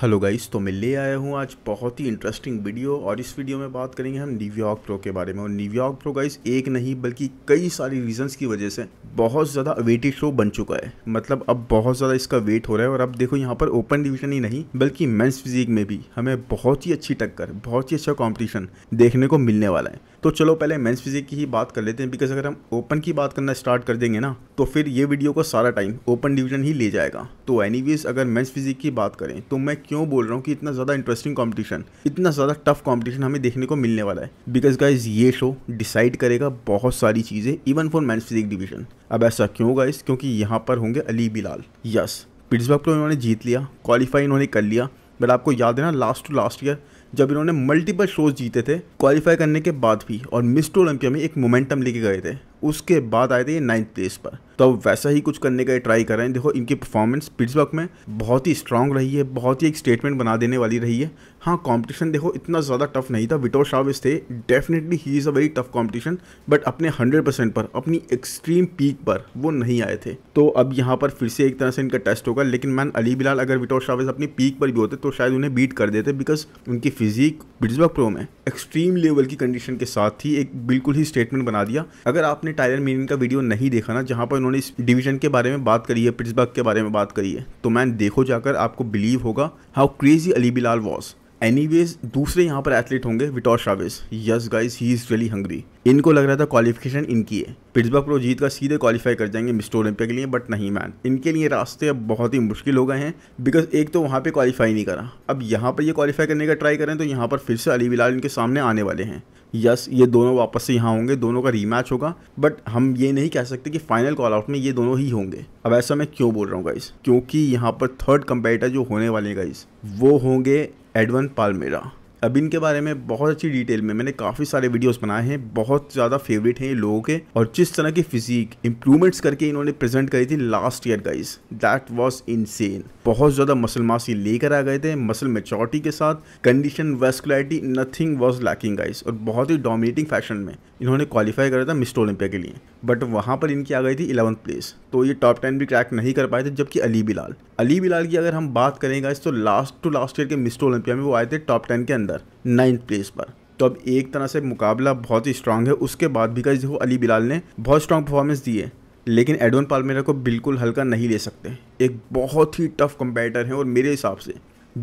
Hello guys तो मैं ले आया हूँ आज बहुत ही इंटरेस्टिंग वीडियो और इस वीडियो में बात करेंगे हम न्यूयॉर्क प्रो के बारे में और न्यूयॉर्क प्रो गाइस एक नहीं बल्कि कई सारी रीजंस की वजह से बहुत ज़्यादा वेटेड शो बन चुका है मतलब अब बहुत ज़्यादा इसका वेट हो रहा है और अब देखो यहाँ पर ओपन डिविजन ही नहीं बल्कि मेन्स फिजिक में भी हमें बहुत ही अच्छी टक्कर बहुत ही अच्छा कॉम्पिटिशन देखने को मिलने वाला है तो चलो पहले मेंस फिजिक की ही बात कर लेते हैं बिकॉज अगर हम ओपन की बात करना स्टार्ट कर देंगे ना तो फिर ये वीडियो को सारा टाइम ओपन डिवीजन ही ले जाएगा तो एनीवेज अगर मेंस फिजिक की बात करें तो मैं क्यों बोल रहा हूँ कि इतना ज़्यादा इंटरेस्टिंग कॉम्पिटिशन इतना ज़्यादा टफ कॉम्पिटिशन हमें देखने को मिलने वाला है बिकॉज गाइज ये शो डिसाइड करेगा बहुत सारी चीज़ें even for men's physique division अब ऐसा क्यों गाइज क्योंकि यहाँ पर होंगे अली बिलाल यस पिट्सबर्ग को इन्होंने जीत लिया क्वालिफाई इन्होंने कर लिया बट आपको याद है ना लास्ट टू लास्ट ईयर जब इन्होंने मल्टीपल शोज जीते थे क्वालिफाई करने के बाद भी और मिस ओलंपिया में एक मोमेंटम लेके गए थे उसके बाद आए थे ये नाइन्थ प्लेस पर तो अब वैसा ही कुछ करने का ट्राई कर रहे हैं देखो इनकी परफॉर्मेंस पिट्सबर्ग में बहुत ही स्ट्रांग रही है बहुत ही एक स्टेटमेंट बना देने वाली रही है हाँ कंपटीशन देखो इतना ज़्यादा टफ नहीं था विटो शाविस थे definitely he is a very tough competition but अपने 100 परसेंट पर अपनी एक्सट्रीम पीक पर वो नहीं आए थे तो अब यहाँ पर फिर से एक तरह से इनका टेस्ट होगा लेकिन मैन अली बिलाल अगर विटो शाविस अपनी पीक पर भी होते तो शायद उन्हें बीट कर देते बिकॉज उनकी फिजिक पिट्सबर्ग प्रो में एक्सट्रीम लेवल की कंडीशन के साथ ही एक बिल्कुल ही स्टेटमेंट बना दिया अगर आप आपने टायरन मीनिंग का वीडियो नहीं देखा ना जहाँ पर उन्होंने इस डिवीजन के बारे में बात करी है पिट्सबर्ग के बारे में बात करी है तो मैन देखो जाकर आपको बिलीव होगा how crazy Ali Bilal was any दूसरे यहाँ पर एथलीट होंगे Vitor Chaves yes guys he is really hungry इनको लग रहा था क्वालिफिकेशन इनकी है पिट्सबर्ग प्रो जीत का सीधे क्वालिफाई कर जाएंगे मिस्टर ओलंपिया के लिए बट नहीं मैन इनके लिए रास्ते अब बहुत ही मुश्किल हो गए हैं बिकॉज एक तो वहाँ पे क्वालिफाई नहीं करा अब यहाँ पर ये क्वालिफाई करने का ट्राई करें तो यहाँ पर फिर से अली बिलाल इनके सामने आने वाले हैं यस ये दोनों वापस से यहाँ होंगे दोनों का रीमैच होगा बट हम ये नहीं कह सकते कि फाइनल कॉल आउट में ये दोनों ही होंगे अब ऐसा मैं क्यों बोल रहा हूँ गाइस क्योंकि यहाँ पर थर्ड कंपेटर जो होने वाले गाइस वो होंगे एडवन पालमेरा अब इनके बारे में बहुत अच्छी डिटेल में मैंने काफ़ी सारे वीडियोस बनाए हैं बहुत ज़्यादा फेवरेट हैं ये लोगों के और जिस तरह की फिजिक इंप्रूवमेंट्स करके इन्होंने प्रेजेंट करी थी last year guys that was insane बहुत ज़्यादा मसल मास ये लेकर आ गए थे मसल मेचोरिटी के साथ condition vascularity nothing was lacking guys और बहुत ही डोमिनेटिंग फैशन में इन्होंने क्वालिफाई करा था मिस्टर ओलंपिया के लिए बट वहाँ पर इनकी आ गई थी इलेवंथ प्लेस तो ये टॉप टेन भी क्रैक नहीं कर पाए थे जबकि अली बिलाल अली बिलाल की अगर हम बात करेंगे तो लास्ट टू लास्ट ईयर के मिस्टर ओलंपिया में वो आए थे टॉप टेन के अंदर नाइन्थ प्लेस पर तो अब एक तरह से मुकाबला बहुत ही स्ट्रांग है उसके बाद भी कई देखो अली बिलाल ने बहुत स्ट्रांग परफॉर्मेंस दी है लेकिन एडवन पालमेरा को बिल्कुल हल्का नहीं ले सकते एक बहुत ही टफ कंपेटर है और मेरे हिसाब से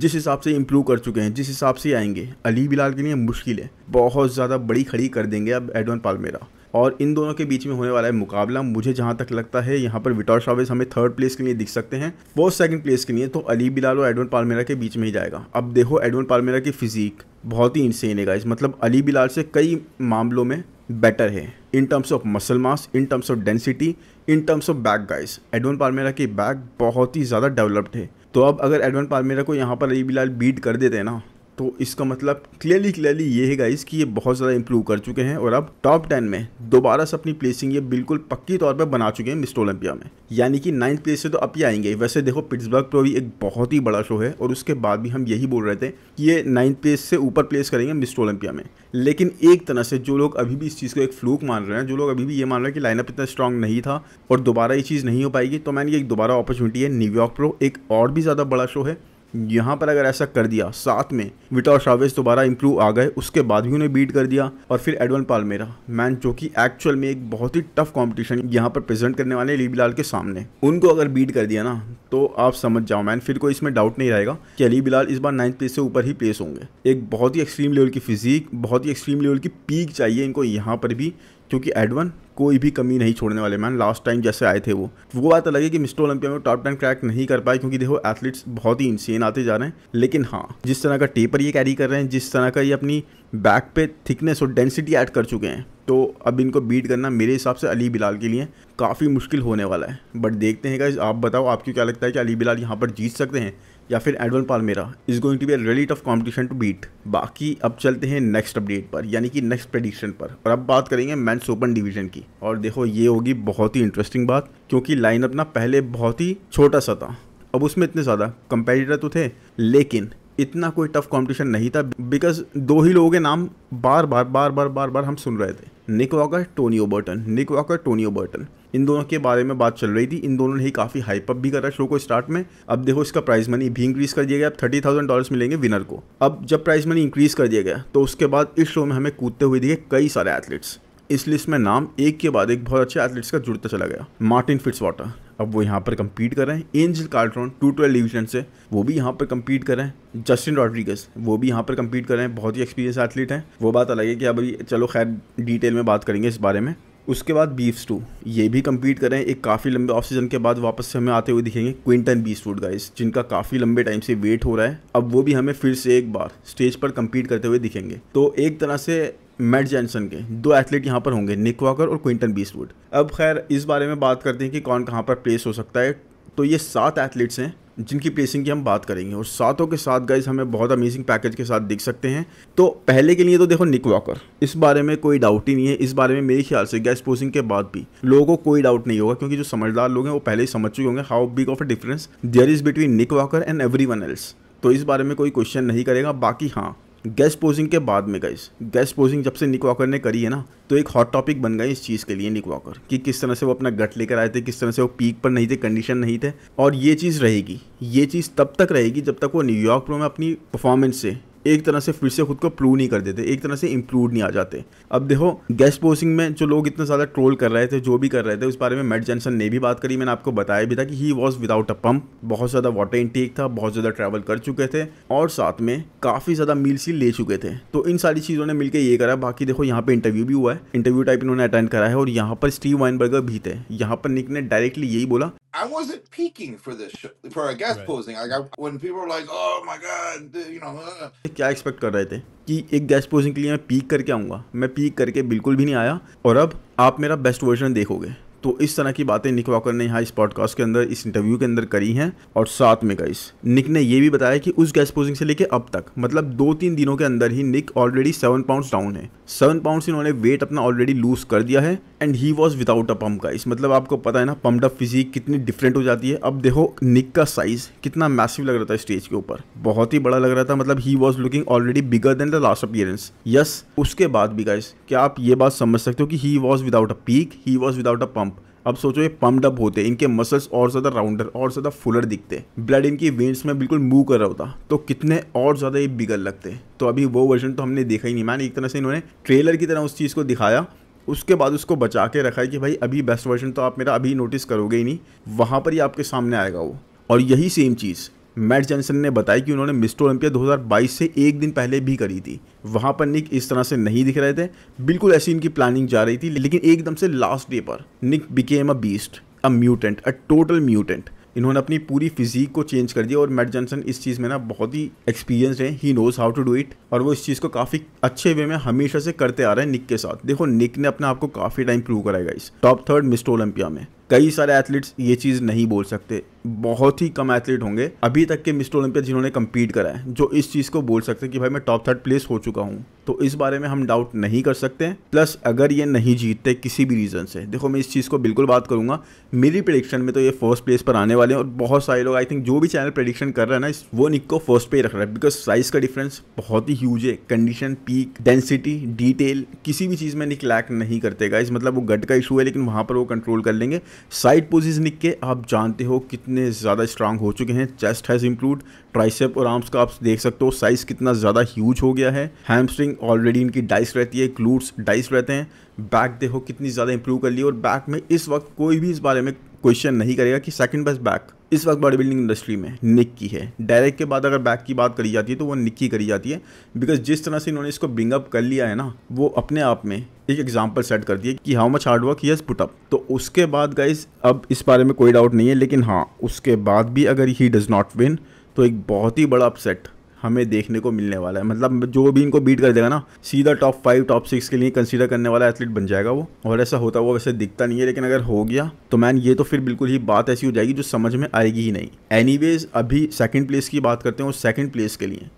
जिस हिसाब से इम्प्रूव कर चुके हैं जिस हिसाब से आएंगे अली बिलाल के लिए मुश्किल है बहुत ज़्यादा बड़ी खड़ी कर देंगे अब एडवन पालमेरा और इन दोनों के बीच में होने वाला है मुकाबला मुझे जहाँ तक लगता है यहाँ पर विटॉर शावेज हमें थर्ड प्लेस के लिए दिख सकते हैं वो सेकंड प्लेस के लिए तो अली बिलाल और एडवन पालमेरा के बीच में ही जाएगा अब देखो एडवन पालमेरा की फिजिक बहुत ही इंसेन है गाइज मतलब अली बिलाल से कई मामलों में बेटर है in terms of muscle mass in terms of density in terms of back guys Edvan Palmeira की बैक बहुत ही ज़्यादा डेवलप्ड है तो अब अगर एडवन पालमेरा को यहाँ पर अली बिलाल बीट कर देते हैं ना तो इसका मतलब क्लियरली क्लियरली ये है गाइस कि ये बहुत ज़्यादा इंप्रूव कर चुके हैं और अब टॉप टेन में दोबारा से अपनी प्लेसिंग ये बिल्कुल पक्की तौर पर बना चुके हैं मिस्टर ओलंपिया में यानी कि नाइन्थ प्लेस से तो अब ही आएंगे वैसे देखो पिट्सबर्ग पर भी एक बहुत ही बड़ा शो है और उसके बाद भी हम यही बोल रहे थे कि ये नाइन्थ प्लेस से ऊपर प्लेस करेंगे मिस्टर ओलंपिया में लेकिन एक तरह से जो लोग अभी भी इस चीज़ को एक फ्लूक मान रहे हैं जो लोग अभी भी ये मान रहे हैं कि लाइनअप इतना स्ट्रांग नहीं था और दोबारा ये चीज़ नहीं हो पाएगी तो मैंने एक दोबारा अपॉर्चुनिटी है न्यूयॉर्क प्रो एक और भी ज़्यादा बड़ा शो है यहाँ पर अगर ऐसा कर दिया साथ में विटा और शावेज दोबारा इंप्रूव आ गए उसके बाद भी उन्हें बीट कर दिया और फिर एडवन पालमेरा मैन जो कि एक्चुअल में एक बहुत ही टफ कॉम्पिटिशन यहाँ पर प्रेजेंट करने वाले अली बिलाल के सामने उनको अगर बीट कर दिया ना तो आप समझ जाओ मैन फिर कोई इसमें डाउट नहीं रहेगा कि अली बिलाल इस बार नाइन्थ प्लेस से ऊपर ही प्लेस होंगे एक बहुत ही एक्सट्रीम लेवल की फिजिक बहुत ही एक्सट्रीम लेवल की पीक चाहिए इनको यहाँ पर भी क्योंकि एडवन कोई भी कमी नहीं छोड़ने वाले मैन लास्ट टाइम जैसे आए थे वो वो बात अलग है कि मिस्टर ओलंपिया में टॉप टेन क्रैक नहीं कर पाए क्योंकि देखो एथलीट्स बहुत ही इंसेन आते जा रहे हैं लेकिन हाँ जिस तरह का टेपर ये कैरी कर रहे हैं जिस तरह का ये अपनी बैक पे थिकनेस और डेंसिटी ऐड कर चुके हैं तो अब इनको बीट करना मेरे हिसाब से अली बिलाल के लिए काफ़ी मुश्किल होने वाला है बट देखते हैं क्या आप बताओ आपको क्या लगता है कि अली बिलाल यहाँ पर जीत सकते हैं या फिर Edvan Palmeira is going to be a really tough competition to beat बाकी अब चलते हैं नेक्स्ट अपडेट पर यानी कि नेक्स्ट प्रडिक्शन पर और अब बात करेंगे मैंस ओपन डिवीजन की और देखो ये होगी बहुत ही इंटरेस्टिंग बात क्योंकि लाइनअप ना पहले बहुत ही छोटा सा था अब उसमें इतने ज़्यादा कंपेटिटर तो थे लेकिन इतना कोई टफ कंपटीशन नहीं था बिकॉज दो ही लोगों के नाम बार बार बार बार बार बार हम सुन रहे थे Nick Walker Tonio Burton Nick Walker Tonio Burton इन दोनों के बारे में बात चल रही थी इन दोनों ने ही काफ़ी हाइपअप भी करा शो को स्टार्ट में अब देखो इसका प्राइस मनी भी इंक्रीज़ कर दिया गया अब थर्टी थाउजेंड डॉलर मिलेंगे विनर को अब जब प्राइस मनी इंक्रीज़ कर दिया गया तो उसके बाद इस शो में हमें कूदते हुए दिखे कई सारे एथलीट्स इस लिस्ट में नाम एक के बाद एक बहुत अच्छे एथलीट्स का जुड़ता चला गया मार्टिन फिट्स वाटर अब वो यहाँ पर कम्पीट कर रहे हैं Angel Calderon two twelve division से वो भी यहाँ पर कम्पीट कर रहे हैं जस्टिन रॉड्रिगस वो भी यहाँ पर कम्पीट कर रहे हैं बहुत ही एक्सपीरियंस एथलीट हैं वो बात अलग है कि अभी चलो खैर डिटेल में बात करेंगे इस बारे में उसके बाद बीफ्स टू ये भी कम्पीट करें एक काफ़ी लंबे ऑफ सीज़न के बाद वापस से हमें आते हुए दिखेंगे क्विंटन बीस फूड गाइस जिनका काफ़ी लंबे टाइम से वेट हो रहा है अब वो भी हमें फिर से एक बार स्टेज पर कम्पीट करते हुए दिखेंगे तो एक तरह से मैट जैनसन के दो एथलीट यहाँ पर होंगे निक वॉकर और क्विंटन बीस अब खैर इस बारे में बात करते हैं कि कौन कहाँ पर प्लेस हो सकता है तो ये सात एथलीट्स हैं जिनकी प्लेसिंग की हम बात करेंगे और सातों के साथ गाइज हमें बहुत अमेजिंग पैकेज के साथ दिख सकते हैं तो पहले के लिए तो देखो निक वॉकर इस बारे में कोई डाउट ही नहीं है इस बारे में मेरे ख्याल से गैस पोसिंग के बाद भी लोगों को कोई डाउट नहीं होगा क्योंकि जो समझदार लोग हैं वो पहले ही समझ चुके होंगे how big of a difference there is between Nick Walker and every else तो इस बारे में कोई क्वेश्चन नहीं करेगा बाकी हाँ गैस पोजिंग के बाद में गाइस गैस पोजिंग जब से निक वॉकर ने करी है ना तो एक हॉट टॉपिक बन गई इस चीज़ के लिए निक वॉकर कि किस तरह से वो अपना गट लेकर आए थे किस तरह से वो पीक पर नहीं थे कंडीशन नहीं थे और ये चीज़ रहेगी ये चीज़ तब तक रहेगी जब तक वो न्यूयॉर्क प्रो में अपनी परफॉर्मेंस से एक तरह से फिर से खुद को प्रूव नहीं कर देते एक तरह से इम्प्रूव नहीं आ जाते अब देखो गेस्ट पोस्टिंग में जो लोग इतना ज़्यादा ट्रोल कर रहे थे जो भी कर रहे थे उस बारे में मेड जेंसन ने भी बात करी मैंने आपको बताया भी था कि he was without a pump बहुत ज़्यादा वाटर इनटेक था बहुत ज़्यादा ट्रैवल कर चुके थे और साथ में काफ़ी ज़्यादा मील्स ही ले चुके थे तो इन सारी चीज़ों ने मिलकर ये करा बाकी देखो यहाँ पे इंटरव्यू भी हुआ है इंटरव्यू टाइप इन्होंने अटेंड करा है और यहाँ पर स्टीव वाइनबर्गर भी थे यहाँ पर निक ने डायरेक्टली यही बोला I wasn't peaking for this show, for a guest right. posing. Like I, when people were like, "Oh my god," you know. Uh, uh. क्या एक्सपेक्ट कर रहे थे कि एक गेस्ट पोजिंग के लिए मैं पीक करके आऊँगा मैं ठीक करके बिल्कुल भी नहीं आया और अब आप मेरा बेस्ट वर्जन देखोगे तो इस तरह की बातें निक वॉकर ने यहाँ इस पॉडकास्ट के अंदर इस इंटरव्यू के अंदर करी हैं और साथ में गाइस निक ने यह भी बताया कि उस गैस पोजिंग से लेके अब तक मतलब दो तीन दिनों के अंदर ही Nick already seven pounds down है सेवन पाउंड्स इन्होंने वेट अपना ऑलरेडी लूज कर दिया है and he was without a pump guys मतलब आपको पता है ना पम्पड अप फिजिक कितनी डिफरेंट हो जाती है अब देखो निक का साइज कितना मैसिव लग रहा था स्टेज के ऊपर बहुत ही बड़ा लग रहा था मतलब he was looking already bigger than the last appearance yes उसके बाद भी गाइस क्या आप ये बात समझ सकते हो कि he was without a peak he was without a pump अब सोचो ये पम्पड अप होते इनके मसल्स और ज़्यादा राउंडर और ज़्यादा फुलर दिखते ब्लड इनकी वेंस में बिल्कुल मूव कर रहा होता तो कितने और ज़्यादा ये बिगड़ लगते तो अभी वो वर्जन तो हमने देखा ही नहीं मैंने एक तरह से इन्होंने ट्रेलर की तरह उस चीज़ को दिखाया उसके बाद उसको बचा के रखा है कि भाई अभी बेस्ट वर्जन तो आप मेरा अभी नोटिस करोगे ही नहीं वहाँ पर ही आपके सामने आएगा वो और यही सेम चीज़ मैट जैनसन ने बताया कि उन्होंने मिस्टर ओलंपिया 2022 से एक दिन पहले भी करी थी वहाँ पर निक इस तरह से नहीं दिख रहे थे बिल्कुल ऐसी इनकी प्लानिंग जा रही थी लेकिन एकदम से लास्ट डे पर Nick became a beast a mutant a total mutant इन्होंने अपनी पूरी फिजिक को चेंज कर दिया और मैट जॉनसन इस चीज़ में ना बहुत ही एक्सपीरियंस है he knows how to do it और वो इस चीज़ को काफ़ी अच्छे वे में हमेशा से करते आ रहे हैं निक के साथ देखो निक ने अपने आप को काफ़ी टाइम प्रूव कराएगा इस टॉप थर्ड मिस्टर ओलंपिया में कई सारे एथलीट्स ये चीज़ नहीं बोल सकते बहुत ही कम एथलीट होंगे अभी तक के मिस्टर ओलंपिया जिन्होंने कम्पीट करा है जो इस चीज़ को बोल सकते कि भाई मैं टॉप थर्ड प्लेस हो चुका हूँ तो इस बारे में हम डाउट नहीं कर सकते प्लस अगर ये नहीं जीतते किसी भी रीज़न से देखो मैं इस चीज़ को बिल्कुल बात करूँगा मेरी प्रडिक्शन में तो ये फर्स्ट प्लेस पर आने वाले हैं और बहुत सारे लोग आई थिंक जो भी चैनल प्रडिक्शन कर रहे हैं ना वो निक को फर्स्ट पे रख रहा है बिकॉज साइज़ का डिफरेंस बहुत ही ह्यूज है कंडीशन पीक डेंसिटी डिटेल किसी भी चीज़ में निक लैक नहीं करते गाइज मतलब वो गट का इशू है लेकिन वहाँ पर वो कंट्रोल कर लेंगे साइड पोजेज लिख के आप जानते हो कितने ज़्यादा स्ट्रांग हो चुके हैं चेस्ट हैज़ इंप्रूव ट्राइसेप और आर्म्स का आप देख सकते हो साइज़ कितना ज़्यादा ह्यूज हो गया है हैमस्ट्रिंग ऑलरेडी इनकी डाइस रहती है क्लूड्स डाइस रहते हैं बैक देखो कितनी ज़्यादा इंप्रूव कर ली और बैक में इस वक्त कोई भी इस बारे में क्वेश्चन नहीं करेगा कि सेकंड बेस्ट बैक इस वक्त बॉडी बिल्डिंग इंडस्ट्री में निक की है डायरेक्ट के बाद अगर बैक की बात करी जाती है तो वो निक की करी जाती है बिकॉज जिस तरह से इन्होंने इसको ब्रिंगअप कर लिया है ना वो अपने आप में एक एग्जाम्पल सेट कर दिया कि how much hard work yes put up तो उसके बाद गाइज अब इस बारे में कोई डाउट नहीं है लेकिन हाँ उसके बाद भी अगर ही डज़ नॉट विन तो एक बहुत ही बड़ा अपसेट हमें देखने को मिलने वाला है मतलब जो भी इनको बीट कर देगा ना सीधा टॉप फाइव टॉप सिक्स के लिए कंसीडर करने वाला एथलीट बन जाएगा वो और ऐसा होता हुआ वैसे दिखता नहीं है लेकिन अगर हो गया तो मैन ये तो फिर बिल्कुल ही बात ऐसी हो जाएगी जो समझ में आएगी ही नहीं एनी अभी सेकेंड प्लेस की बात करते हैं और सेकेंड प्लेस के लिए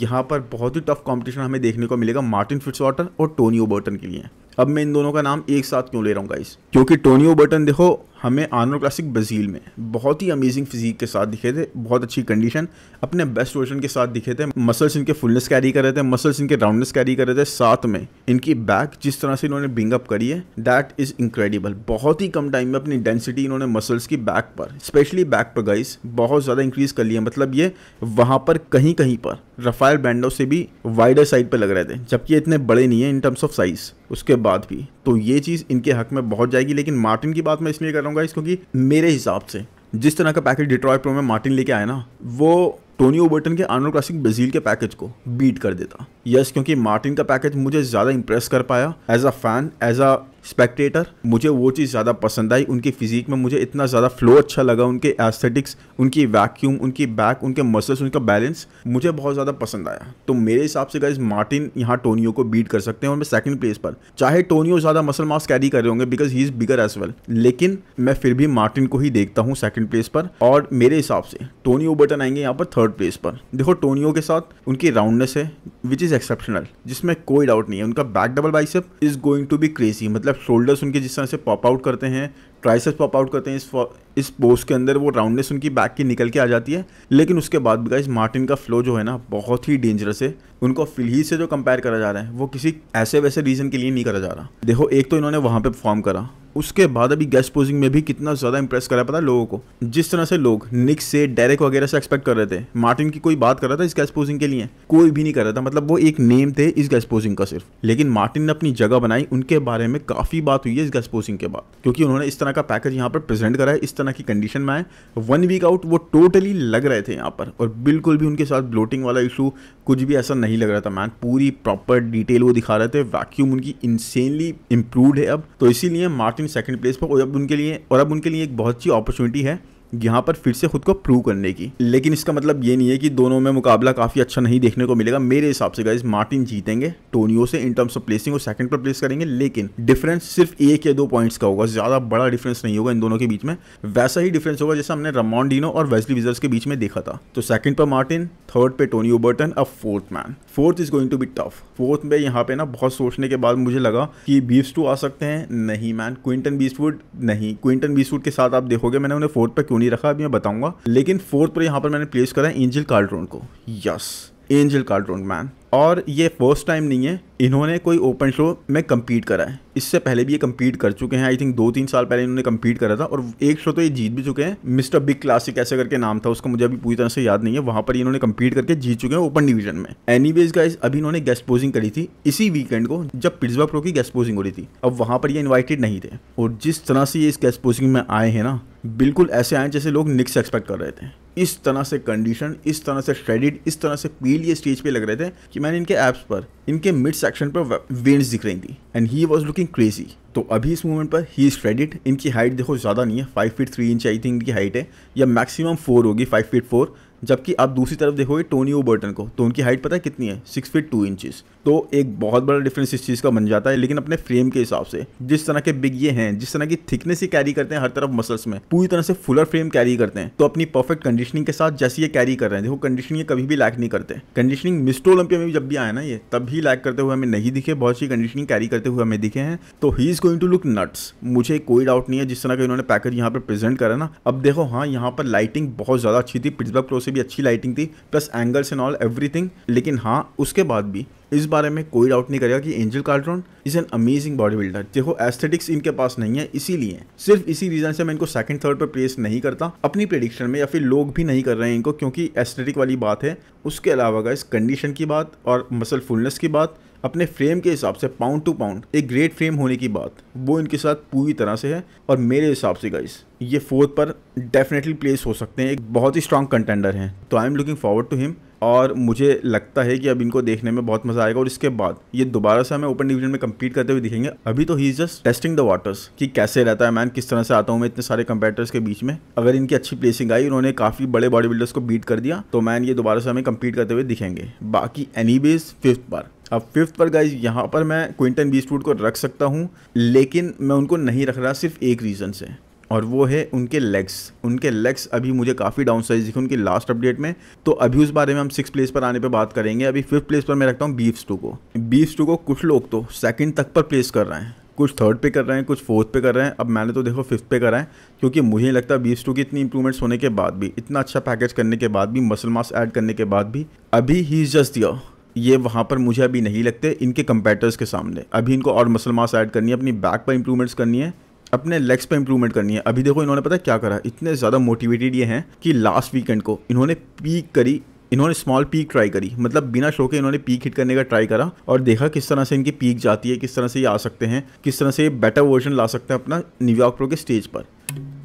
यहाँ पर बहुत ही टफ कॉम्पिटिशन हमें देखने को मिलेगा मार्टिन फिट्सवाटर और टोनी ओबर्टन के लिए अब मैं इन दोनों का नाम एक साथ क्यों ले रहा हूँ गाइस क्योंकि टोनियो बर्टन देखो हमें आनो क्लासिक ब्राज़ील में बहुत ही अमेजिंग फिजीक के साथ दिखे थे बहुत अच्छी कंडीशन अपने बेस्ट वर्जन के साथ दिखे थे मसल्स इनके फुलनेस कैरी कर रहे थे मसल्स इनके राउंडनेस कैरी कर रहे थे साथ में इनकी बैक जिस तरह से इन्होंने बिंग अप करी है दैट इज़ इंक्रेडिबल बहुत ही कम टाइम में अपनी डेंसिटी इन्होंने मसल्स की बैक पर स्पेशली बैक पर गाइस बहुत ज़्यादा इंक्रीज़ कर लिया मतलब ये वहाँ पर कहीं कहीं पर रफायल बैंडो से भी वाइडर साइड पर लग रहे थे जबकि इतने बड़े नहीं है इन टर्म्स ऑफ साइज़ उसके बाद बाद भी तो ये चीज़ इनके हक में बहुत जाएगी लेकिन मार्टिन की बात मैं इसलिए कर रहा हूँ क्योंकि मेरे हिसाब से जिस तरह का पैकेज डिट्रॉय प्रो में मार्टिन लेके आया ना वो टोनी ओबर्टन के आर्नोल्ड क्लासिक ब्राज़ील के पैकेज को बीट कर देता यस क्योंकि मार्टिन का पैकेज मुझे ज़्यादा इंप्रेस कर पाया as a fan as a spectator मुझे वो चीज़ ज़्यादा पसंद आई उनकी फिजिक में मुझे इतना ज़्यादा फ्लो अच्छा लगा उनके एस्थेटिक्स उनकी वैक्यूम उनकी बैक उनके मसल्स उनका बैलेंस मुझे बहुत ज़्यादा पसंद आया तो मेरे हिसाब से गाइज मार्टिन यहाँ टोनियो को बीट कर सकते हैं और मैं सेकंड प्लेस पर चाहे टोनियो ज़्यादा मसल मास कैरी कर रहे होंगे because he is bigger as well लेकिन मैं फिर भी मार्टिन को ही देखता हूँ सेकंड प्लेस पर और मेरे हिसाब से टोनियो बटन आएंगे यहाँ पर थर्ड प्लेस पर देखो टोनियो के साथ उनकी राउंडनेस है विच इज़ एक्सेप्शनल जिसमें कोई डाउट नहीं है उनका back double bicep is going to be crazy मतलब शोल्डर्स उनके जिस तरह से पॉप आउट करते हैं ट्राइसेस पॉप आउट करते हैं इस इस पोस्ट के अंदर वो राउंडनेस उनकी बैक की निकल के आ जाती है लेकिन उसके बाद भी गाइज मार्टिन का फ्लो जो है ना बहुत ही डेंजरस है उनको फिलहाल से जो कंपेयर करा जा रहा है वो किसी ऐसे वैसे रीजन के लिए नहीं करा जा रहा देखो एक तो इन्होंने वहाँ पे परफॉर्म करा उसके बाद अभी गेस्ट पोजिंग में भी कितना ज़्यादा इंप्रेस करा पता लोगों को जिस तरह से लोग निक से डेरेक वगैरह से एक्सपेक्ट कर रहे थे मार्टिन की कोई बात कर रहा था इस गेस्ट पोजिंग के लिए कोई भी नहीं कर रहा था मतलब वो एक नेम थे इस गेस्ट पोजिंग का सिर्फ लेकिन मार्टिन ने अपनी जगह बनाई उनके बारे में काफ़ी बात हुई है इस गेस्ट पोजिंग के बाद क्योंकि उन्होंने इस तरह तरह का पैकेज यहाँ पर प्रेजेंट करा है इस तरह की कंडीशन में आए वन वीक आउट वो टोटली लग रहे थे यहाँ पर और बिल्कुल भी उनके साथ ब्लोटिंग वाला इशू कुछ भी ऐसा नहीं लग रहा था मैन पूरी प्रॉपर डिटेल वो दिखा रहे थे वैक्यूम उनकी इंसेनली इंप्रूवड है अब तो इसीलिए मार्टिन सेकंड प्लेस पर और अब उनके लिए और अब उनके लिए एक बहुत अच्छी अपॉर्चुनिटी है यहाँ पर फिर से खुद को प्रूव करने की लेकिन इसका मतलब ये नहीं है कि दोनों में मुकाबला काफ़ी अच्छा नहीं देखने को मिलेगा मेरे हिसाब से गाइज मार्टिन जीतेंगे टोनियो से इन टर्म्स ऑफ प्लेसिंग वो सेकंड पर प्लेस करेंगे लेकिन डिफरेंस सिर्फ एक या दो पॉइंट्स का होगा ज़्यादा बड़ा डिफरेंस नहीं होगा इन दोनों के बीच में वैसा ही डिफरेंस होगा जैसा हमने रमॉन्डिनो और वेस्ली विजर्स के बीच में देखा था तो सेकंड पर मार्टिन थर्ड पे टोनी ओबर्टन अब fourth man fourth is going to be tough fourth में यहाँ पे ना बहुत सोचने के बाद मुझे लगा कि बीस टू आ सकते हैं नहीं मैन क्विंटन बीसवुड नहीं क्विंटन बीसवुड के साथ आप देखोगे मैंने उन्हें फोर्थ पर क्यों नहीं रखा अभी मैं बताऊंगा लेकिन फोर्थ पर यहाँ पर मैंने प्लेस करा है एंजल कार्ड्रोन को यस एंजल कार्ड्रोन मैन और ये फर्स्ट टाइम नहीं है इन्होंने कोई ओपन शो में कम्पीट करा है इससे पहले भी ये कम्पीट कर चुके हैं आई थिंक दो तीन साल पहले इन्होंने कम्पीट करा था और एक शो तो ये जीत भी चुके हैं मिस्टर बिग क्लासिक ऐसे करके नाम था उसका मुझे अभी पूरी तरह से याद नहीं है वहाँ पर इन्होंने कम्पीट करके जीत चुके हैं ओपन डिवीजन में एनी वेज गाइज अभी इन्होंने गेस्ट पोजिंग करी थी इसी वीकेंड को जब पिज्जा प्रो की गेस्ट पोजिंग हो रही थी अब वहाँ पर ये इन्वाइटेड नहीं थे और जिस तरह से ये इस गेस्ट पोजिंग में आए हैं ना बिल्कुल ऐसे आए जैसे लोग निक्स एक्सपेक्ट कर रहे थे इस तरह से कंडीशन इस तरह से श्रेडिड इस तरह से पील ये स्टेज पे लग रहे थे कि कि मैंने इनके एप्स पर इनके मिड सेक्शन पर वेन्स दिख रही थी and he was looking crazy तो अभी इस मूवमेंट पर ही इज़ क्रेडिट इनकी हाइट देखो ज़्यादा नहीं है five feet three inch I think इनकी हाइट है या मैक्सिमम फोर होगी फाइव फीट फोर जबकि आप दूसरी तरफ देखोगे ओ बर्टन को तो उनकी हाइट पता है कितनी है सिक्स फीट टू इंचेस तो एक बहुत बड़ा डिफरेंस इस चीज़ का बन जाता है लेकिन अपने फ्रेम के हिसाब से जिस तरह के बिग ये हैं जिस तरह की थिकनेस ही कैरी करते हैं हर तरफ मसल्स में पूरी तरह से फुलर फ्रेम कैरी करते हैं तो अपनी परफेक्ट कंडीशनिंग के साथ जैसे ये कैरी कर रहे हैं देखो कंडीशनिंग कभी भी लैक नहीं करते कंडीशनिंग मिस्टर ओलंपिया में भी जब भी आया ना ये तब भी लैक करते हुए हमें नहीं दिखे बहुत सी कंडीशनिंग कैरी करते हुए हमें दिखे हैं तो he is going to look nuts मुझे कोई डाउट नहीं है जिस तरह का इन्होंने पैकेज यहाँ पर प्रेजेंट करा ना अब देखो हाँ यहाँ पर लाइटिंग बहुत ज़्यादा अच्छी थी पिट्सबर्ग क्लोज से भी अच्छी लाइटिंग थी plus angles and all everything लेकिन हाँ उसके बाद भी इस बारे में कोई डाउट नहीं करेगा कि Angel Calderon is an amazing body builder देखो एस्थेटिक्स इनके पास नहीं है इसीलिए सिर्फ इसी रीजन से मैं इनको सेकंड थर्ड पर प्लेस नहीं करता अपनी प्रेडिक्शन में या फिर लोग भी नहीं कर रहे हैं इनको क्योंकि एस्थेटिक वाली बात है उसके अलावा इस कंडीशन की बात और मसल फुलनेस की बात अपने फ्रेम के हिसाब से पाउंड टू पाउंड एक ग्रेट फ्रेम होने की बात वो इनके साथ पूरी तरह से है और मेरे हिसाब से गाइस ये फोर्थ पर डेफिनेटली प्लेस हो सकते हैं एक बहुत ही स्ट्रांग कंटेंडर हैं तो I am looking forward to him और मुझे लगता है कि अब इनको देखने में बहुत मजा आएगा और इसके बाद ये दोबारा से हमें ओपन डिवीजन में कम्पीट करते हुए दिखेंगे अभी तो he is just testing the waters कि कैसे रहता है मैन किस तरह से आता हूँ मैं इतने सारे कंपेटर्स के बीच में अगर इनकी अच्छी प्लेसिंग आई उन्होंने काफी बड़े बॉडी बिल्डर्स को बीट कर दिया तो मैन ये दोबारा से हमें कम्पीट करते हुए दिखेंगे बाकी एनी बेस फिफ्थ बार अब फिफ्थ पर गाइज यहाँ पर मैं क्विंटन बीसवुड को रख सकता हूँ लेकिन मैं उनको नहीं रख रहा सिर्फ एक रीज़न से और वो है उनके लेग्स उनके लेग्स अभी मुझे काफ़ी डाउन साइज दिखे उनकी लास्ट अपडेट में तो अभी उस बारे में हम सिक्स प्लेस पर आने पे बात करेंगे अभी फिफ्थ प्लेस पर मैं रखता हूँ बीफ टू को बीफ्स टू को कुछ लोग तो सेकंड तक पर प्लेस कर रहे हैं कुछ थर्ड पे कर रहे हैं कुछ फोर्थ पे कर रहे हैं अब मैंने तो देखो फिफ्थ पे करा है क्योंकि मुझे लगता है बीस टू की इतनी इंप्रूवमेंट्स होने के बाद भी इतना अच्छा पैकेज करने के बाद भी मसल मास ऐड करने के बाद भी अभी ही इज़ जस्ट दिया ये वहाँ पर मुझे अभी नहीं लगते इनके कंपेटर्स के सामने अभी इनको और मसल मास ऐड करनी है अपनी बैक पर इंप्रूवमेंट्स करनी है अपने लेग्स पर इंप्रूवमेंट करनी है अभी देखो इन्होंने पता क्या करा इतने ज़्यादा मोटिवेटेड ये हैं कि लास्ट वीकेंड को इन्होंने पीक करी इन्होंने स्मॉल पीक ट्राई करी मतलब बिना शो के इन्होंने पीक हिट करने का ट्राई करा और देखा किस तरह से इनकी पीक जाती है किस तरह से ये आ सकते हैं किस तरह से ये बेटर वर्जन ला सकते हैं अपना न्यूयॉर्क प्रो के स्टेज पर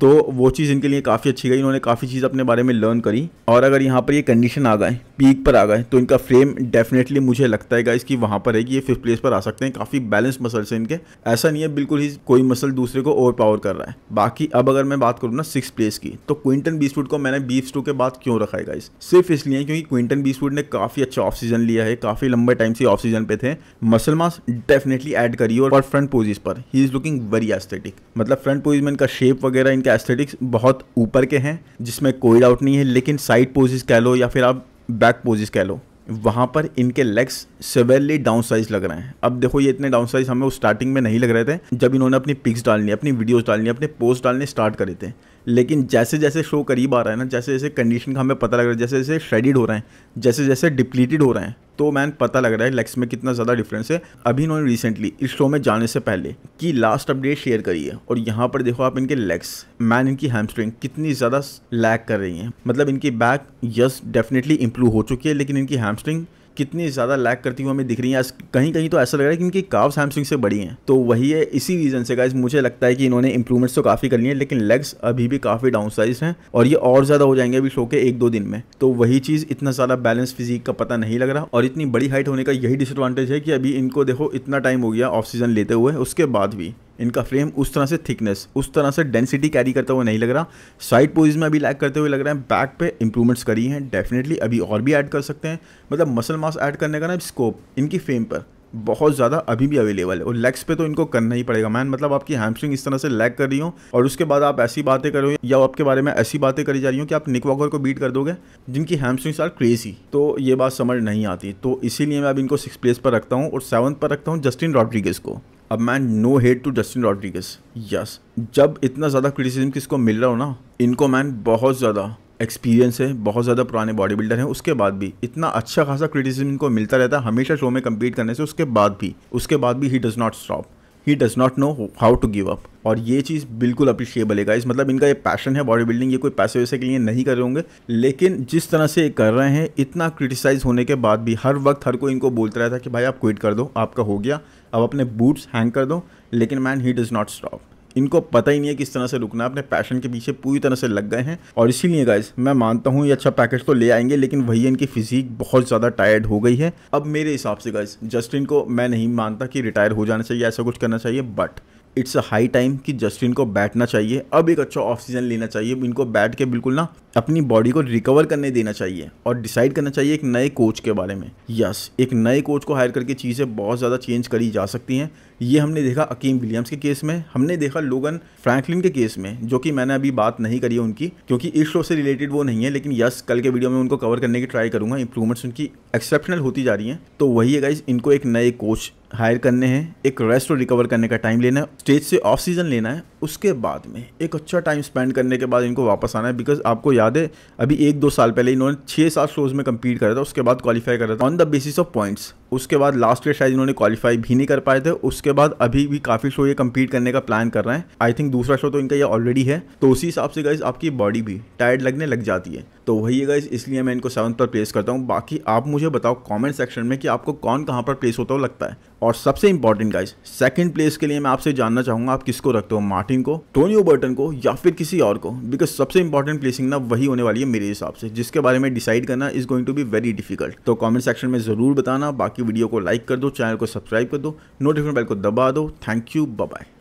तो वो चीज़ इनके लिए काफ़ी अच्छी गई इन्होंने काफ़ी चीज़ अपने बारे में लर्न करी और अगर यहाँ पर ये कंडीशन आ गए पीक पर आ गए तो इनका फ्रेम डेफिनेटली मुझे लगता है इसकी वहाँ पर है कि ये फिफ्थ प्लेस पर आ सकते हैं काफ़ी बैलेंस मसल्स हैं इनके ऐसा नहीं है बिल्कुल ही कोई मसल दूसरे को ओवर पावर कर रहा है बाकी अब अगर मैं बात करूँ ना सिक्स प्लेस की तो क्विंटन बीसवुड को मैंने बीफ के बाद क्यों रखा है गाइस सिर्फ इसलिए क्योंकि क्विंटन बीसवुड ने काफ़ी अच्छा ऑफ सीजन लिया है काफ़ी लंबे टाइम से ऑफ सीजन पे थे मसल मास डेफिनेटली एड करिए और फ्रंट पोजिस पर he is looking very aesthetic मतलब फ्रंट पोजिस में इनका शेप वगैरह इनका एस्थेटिक्स बहुत ऊपर के हैं जिसमें कोई डाउट नहीं है लेकिन साइड पोजिस कह लो या फिर आप बैक पोजिस कह लो वहाँ पर इनके लेग्स सिवेरली डाउन साइज लग रहे हैं अब देखो ये इतने डाउन साइज हमें उस स्टार्टिंग में नहीं लग रहे थे जब इन्होंने अपनी पिक्स डालनी अपनी वीडियोज डालनी अपने पोस्ट डालने स्टार्ट करे थे लेकिन जैसे जैसे शो करीब आ रहा है ना जैसे जैसे कंडीशन का हमें पता लग रहा है जैसे जैसे श्रेडिड हो रहे हैं जैसे जैसे डिप्लीटेड हो रहे हैं तो मैन पता लग रहा है लेक्स में कितना ज़्यादा डिफरेंस है अभी इन्होंने रिसेंटली इस शो में जाने से पहले कि लास्ट अपडेट शेयर करी है और यहाँ पर देखो आप इनके लेग्स मैन इनकी हैमस्ट्रिंग कितनी ज़्यादा लैग कर रही हैं मतलब इनकी बैक यस डेफिनेटली इंप्रूव हो चुकी है लेकिन इनकी हैमस्ट्रिंग कितनी ज़्यादा लैक करती हुई हमें दिख रही है कहीं कहीं तो ऐसा लग रहा है कि इनकी काव सैमसंग से बड़ी हैं तो वही है इसी रीज़न से गाइज मुझे लगता है कि इन्होंने इंप्रूवमेंट्स तो काफ़ी कर लिए है लेकिन लेग्स अभी भी काफ़ी डाउन साइज हैं और ये और ज़्यादा हो जाएंगे अभी शो के एक दो दिन में तो वही चीज़ इतना ज़्यादा बैलेंस फिजिक का पता नहीं लग रहा और इतनी बड़ी हाइट होने का यही डिसएडवांटेज है कि अभी इनको देखो इतना टाइम हो गया ऑफ सीजन लेते हुए उसके बाद भी इनका फ्रेम उस तरह से थिकनेस उस तरह से डेंसिटी कैरी करता हुआ नहीं लग रहा साइड पोजिज में अभी लैक करते हुए लग रहा है बैक पे इंप्रूवमेंट्स करी हैं डेफिनेटली अभी और भी ऐड कर सकते हैं मतलब मसल मास ऐड करने का ना स्कोप इनकी फ्रेम पर बहुत ज़्यादा अभी भी अवेलेबल है और लेग्स पे तो इनको करना ही पड़ेगा मैन मतलब आपकी हैमस्ट्रिंग इस तरह से लैग कर रही हो और उसके बाद आप ऐसी बातें कर रहे हो या आपके बारे में ऐसी बातें करी जा रही हो कि आप निक वॉकर को बीट कर दोगे जिनकी हैमस्ट्रिंग्स आर क्रेजी तो ये बात समझ नहीं आती तो इसीलिए मैं अब इनको सिक्स प्लेस पर रखता हूँ और सेवन पर रखता हूँ जस्टिन रॉड्रिगेज को अब man no hate to Justin Rodriguez yes जब इतना ज़्यादा क्रिटिसिज्म किसको मिल रहा हो ना इनको मैन बहुत ज़्यादा एक्सपीरियंस है बहुत ज़्यादा पुराने बॉडी बिल्डर हैं उसके बाद भी इतना अच्छा खासा क्रिटिसिज्म इनको मिलता रहता है हमेशा शो में कम्पीट करने से उसके बाद भी उसके बाद भी he does not stop he does not know how to give up और ये चीज़ बिल्कुल अप्रिशिएबल है इस मतलब इनका ये पैशन है बॉडी बिल्डिंग ये कोई पैसे वैसे के लिए नहीं कर रहे होंगे लेकिन जिस तरह से ये कर रहे हैं इतना क्रिटिसाइज होने के बाद भी हर वक्त हर कोई इनको बोलता रहता है कि भाई आप क्विट कर दो आपका हो गया अब अपने बूट्स हैंग कर दो लेकिन man he does not stop इनको पता ही नहीं है किस तरह से रुकना अपने पैशन के पीछे पूरी तरह से लग गए हैं और इसीलिए गाइज मैं मानता हूँ ये अच्छा पैकेज तो ले आएंगे लेकिन वही इनकी फिजिक बहुत ज़्यादा टायर्ड हो गई है अब मेरे हिसाब से गाइज जस्टिन को मैं नहीं मानता कि रिटायर हो जाना चाहिए ऐसा कुछ करना चाहिए but it's a high time कि जस्टिन को बैठना चाहिए अब एक अच्छा ऑफ सीजन लेना चाहिए इनको बैठ के बिल्कुल ना अपनी बॉडी को रिकवर करने देना चाहिए और डिसाइड करना चाहिए एक नए कोच के बारे में यस yes, एक नए कोच को हायर करके चीज़ें बहुत ज़्यादा चेंज करी जा सकती हैं ये हमने देखा अकीम विलियम्स के केस में हमने देखा लोगन फ्रैंकलिन के केस में जो कि मैंने अभी बात नहीं करी है उनकी क्योंकि इस शो से रिलेटेड वो नहीं है लेकिन यस कल के वीडियो में उनको कवर करने की ट्राई करूंगा इंप्रूवमेंट्स उनकी एक्सेप्शनल होती जा रही हैं तो वही है गाइज इनको एक नए कोच हायर करने हैं एक रेस्ट और रिकवर करने का टाइम लेना है स्टेज से ऑफ सीजन लेना है उसके बाद में एक अच्छा टाइम स्पेंड करने के बाद इनको वापस आना है बिकॉज आपको याद है अभी एक दो साल पहले इन्होंने छः सात शोज में कम्पीट करा था उसके बाद क्वालिफाई करा था on the basis of points उसके बाद लास्ट ईयर शायद इन्होंने क्वालिफाई भी नहीं कर पाए थे उस उसके बाद अभी भी काफ़ी शो ये कम्पीट करने का प्लान कर रहे हैं आई थिंक दूसरा शो तो इनका ये ऑलरेडी है तो उसी हिसाब से गाइज आपकी बॉडी भी टायर्ड लगने लग जाती है तो वही है गाइज इसलिए मैं इनको सेवन पर प्लेस करता हूँ बाकी आप मुझे बताओ कॉमेंट सेक्शन में कि आपको कौन कहाँ पर प्लेस होता हो लगता है और सबसे इंपॉर्टेंट गाइज सेकंड प्लेस के लिए मैं आपसे जानना चाहूंगा आप किसको रखते हो मार्टिन को टोनियो बर्टन को या फिर किसी और को बिकॉज सबसे इंपॉर्टेंट प्लेसिंग ना वही होने वाली है मेरे हिसाब से जिसके बारे में डिसाइड करना is going to be very difficult तो कॉमेंट सेक्शन में जरूर बताना बाकी वीडियो को लाइक कर दो चैनल को सब्सक्राइब कर दो नोटिफिकेशन बेल को दबा दो थैंक यू बाय